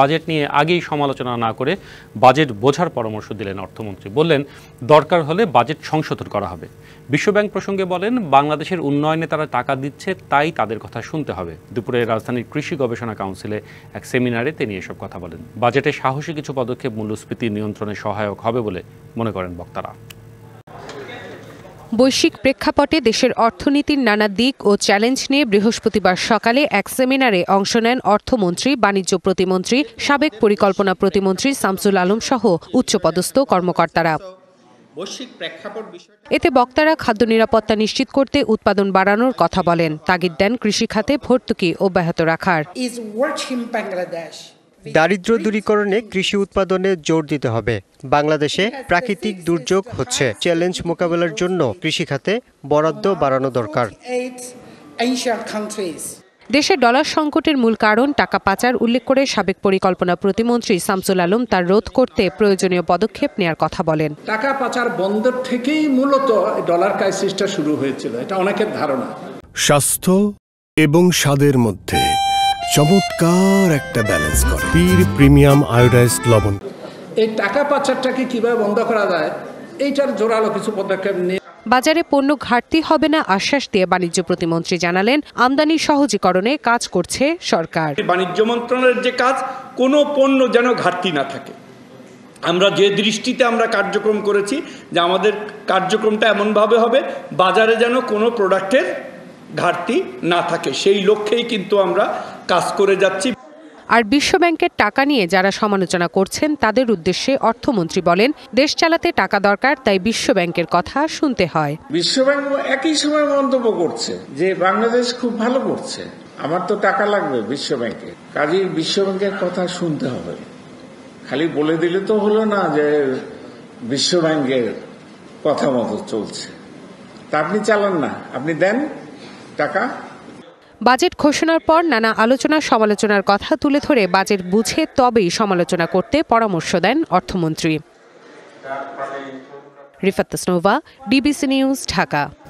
budget নিয়ে আগেই সমালোচনা না করে বাজেট বোঝার পরামর্শ দিলেন অর্থমন্ত্রী বললেন দরকার হলে বাজেট সংশোধন করা হবে বিশ্বব্যাংক প্রসঙ্গে বলেন বাংলাদেশের উন্নয়নে তারা টাকা দিচ্ছে তাই তাদের কথা শুনতে হবে দুপুরে রাজধানীর কৃষি গবেষণা কাউন্সিলে এক সেমিনারে তিনি এসব কথা বলেন বাজেটে সাহসী কিছু পদক্ষেপ মূল্যস্ফীতি নিয়ন্ত্রণে সহায়ক হবে বলে মনে করেন বক্তারা বৈশ্বিক প্রেক্ষাপটে দেশের অর্থনীতির নানা দিক ও চ্যালেঞ্জ নিয়ে বৃহস্পতিবার সকালে এক সেমিনারে অংশ নেন অর্থমন্ত্রী বাণিজ্য প্রতিমন্ত্রী সাবেক পরিকল্পনা প্রতিমন্ত্রী শামসুল আলম সহ উচ্চপদস্থ কর্মকর্তারা এতে বক্তারা খাদ্য নিরাপত্তা নিশ্চিত করতে উৎপাদন বাড়ানোর কথা বলেন তাগিদ দেন কৃষি খাতে ভর্তুকি অব্যাহত রাখার দারিদ্র দূরীকরণে কৃষি উৎপাদনে জোর দিতে হবে বাংলাদেশে প্রাকৃতিক দুর্যোগ হচ্ছে চ্যালেঞ্জ মোকাবেলার জন্য কৃষিখাতে বরাদ্দ বাড়ানো দরকার দেশে ডলার সংকটের মূল কারণ টাকা পাচার উল্লেখ করে সাবেক পরিকল্পনা প্রতিমন্ত্রী শামসুল আলম তার রোধ করতে প্রয়োজনীয় পদক্ষেপ নেওয়ার কথা বলেন টাকা পাচার বন্দর থেকেই মূলত ডলার ক্রাইসিসটা শুরু হয়েছিল এটা অনেকের ধারণা স্বাস্থ্য এবং স্বাদের মধ্যে চমৎকার একটা ব্যালেন্স করে পীর প্রিমিয়াম আয়োডাইজড লবণ এই টাকা পাচারটাকে কিভাবে বন্ধ করা যায় এইটার জোরালো কিছু পদক্ষেপ নিয়ে বাজারে পণ্য ঘাটতি হবে না আশ্বাস দিয়ে বাণিজ্য প্রতিমন্ত্রী জানালেন আমদানি সহজীকরণে কাজ করছে সরকার বাণিজ্য মন্ত্রণালয়ের যে কাজ কোনো পণ্য যেন ঘাটতি না থাকে আমরা যে দৃষ্টিতে আমরা কার্যক্রম করেছি যে আমাদের কার্যক্রমটা এমনভাবে হবে বাজারে যেন কোনো প্রোডাক্টের ঘাটতি না থাকে সেই লক্ষ্যেই কিন্তু আমরা কাজ করে যাচ্ছি আর বিশ্বব্যাংকের টাকা নিয়ে যারা সমালোচনা করছেন তাদের উদ্দেশ্যে অর্থমন্ত্রী বলেন দেশ চালাতে টাকা দরকার তাই বিশ্বব্যাংকের কথা শুনতে হয় বিশ্বব্যাংক একই সময় মন্তব্য করছে যে বাংলাদেশ খুব ভালো করছে আমার তো টাকা লাগবে বিশ্বব্যাংকে কাজেই বিশ্বব্যাংকের কথা শুনতে হবে খালি বলে দিলে তো হলো না যে বিশ্বব্যাংকের কথা মতো চলছে তা আপনি চালান না আপনি দেন টাকা বাজেট ঘোষণার পর নানা আলোচনা সমালোচনার কথা তুলে ধরে বাজেট বুঝে তবেই সমালোচনা করতে পরামর্শ দেন অর্থমন্ত্রী রিফাত তাসনোভা ডিবিসি নিউজ ঢাকা